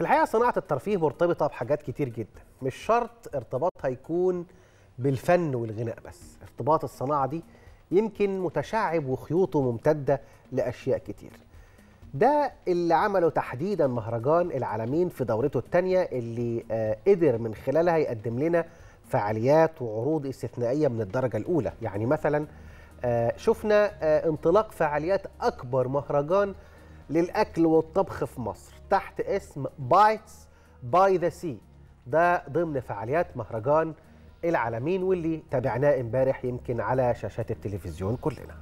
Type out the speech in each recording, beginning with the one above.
في الحقيقه صناعه الترفيه مرتبطه بحاجات كتير جدا مش شرط ارتباطها يكون بالفن والغناء بس ارتباط الصناعه دي يمكن متشعب وخيوطه ممتده لاشياء كتير ده اللي عمله تحديدا مهرجان العالمين في دورته الثانيه اللي آه، قدر من خلالها يقدم لنا فعاليات وعروض استثنائيه من الدرجه الاولى يعني مثلا آه، شفنا آه، انطلاق فعاليات اكبر مهرجان للاكل والطبخ في مصر تحت اسم بايتس باي ذا سي ده ضمن فعاليات مهرجان العالمين واللي تابعناه امبارح يمكن على شاشات التلفزيون كلنا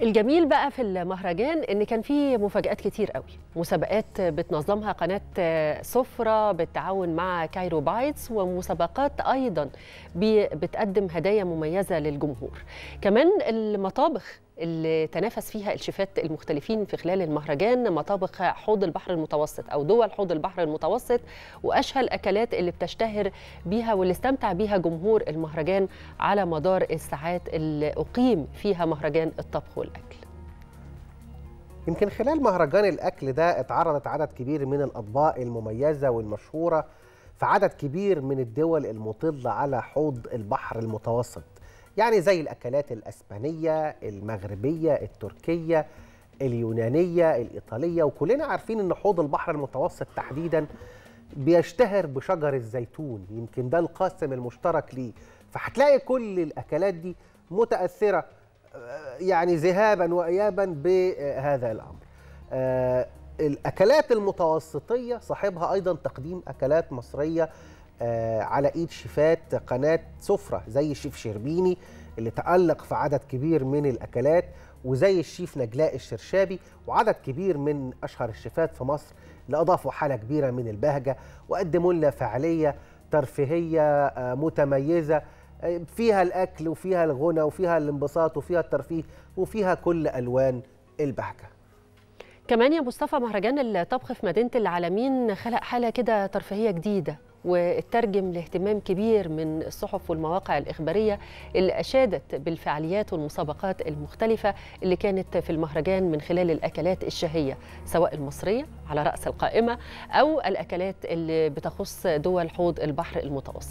الجميل بقى في المهرجان ان كان في مفاجات كتير قوي مسابقات بتنظمها قناه آه، سفره بالتعاون مع كايرو بايتس ومسابقات ايضا بتقدم هدايا مميزه للجمهور كمان المطابخ اللي تنافس فيها الشيفات المختلفين في خلال المهرجان مطابخ حوض البحر المتوسط او دول حوض البحر المتوسط واشهى الاكلات اللي بتشتهر بيها واللي استمتع بيها جمهور المهرجان على مدار الساعات اللي اقيم فيها مهرجان الطبخ والاكل. يمكن خلال مهرجان الاكل ده اتعرضت عدد كبير من الاطباق المميزه والمشهوره في عدد كبير من الدول المطله على حوض البحر المتوسط. يعني زي الأكلات الأسبانية المغربية التركية اليونانية الإيطالية وكلنا عارفين أن حوض البحر المتوسط تحديدا بيشتهر بشجر الزيتون يمكن ده القاسم المشترك ليه فهتلاقي كل الأكلات دي متأثرة آه، يعني ذهابا وإيابا بهذا الأمر آه، الأكلات المتوسطية صاحبها أيضا تقديم أكلات مصرية آه، على ايد شيفات قناه سفره زي الشيف شربيني اللي تالق في عدد كبير من الاكلات وزي الشيف نجلاء الشرشابي وعدد كبير من اشهر الشيفات في مصر اللي اضافوا حاله كبيره من البهجه وقدموا لنا فعاليه ترفيهيه آه، متميزه آه، فيها الاكل وفيها الغنى وفيها الانبساط وفيها الترفيه وفيها كل الوان البهجه كمان يا مصطفى مهرجان الطبخ في مدينه العالمين خلق حاله كده ترفيهيه جديده واترجم لاهتمام كبير من الصحف والمواقع الإخبارية اللي أشادت بالفعاليات والمسابقات المختلفة اللي كانت في المهرجان من خلال الأكلات الشهية سواء المصرية على رأس القائمة أو الأكلات اللي بتخص دول حوض البحر المتوسط